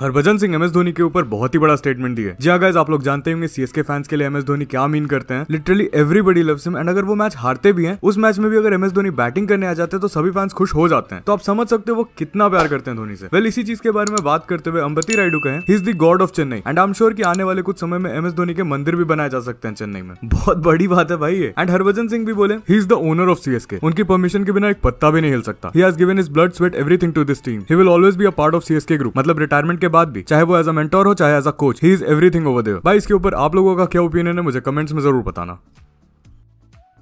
Harbhajan Singh MS Dhoni के ऊपर बहुत ही बड़ा स्टेटमेंट दिया जी गाइज हाँ आप लोग जानते होंगे सीएसके फैंस के लिए एमएस धोनी क्या मीन करते हैं literally everybody loves him and अगर वो मैच हारते भी हैं उस मैच में भी अगर एमएस धोनी बैटिंग करने आ जाते हैं तो सभी फैंस खुश हो जाते हैं तो आप समझ सकते हो वो कितना प्यार करते हैं धोनी से वेल इसी चीज के बारे में बात करते हुए अंबती रायडू कहे is the god of Chennai and I am sure की आने वाले कुछ समय में एमएस धोनी के मंदिर भी बनाए जा सकते हैं चेन्नई में बहुत बड़ी बात है भाई एंड हरभजन सिंह भी बोले he is the owner of CSK उनकी परमिशन के बिना एक पत्ता भी नहीं हिल सकता he has given his blood sweat everything to this team he will always be a part of CSK group मतलब रिटायरमेंट के के बाद भी चाहे वो एज अ हो चाहे as a coach he is everything over there भाई इसके ऊपर आप लोगों का क्या ओपिनियन है मुझे कमेंट्स में जरूर बताना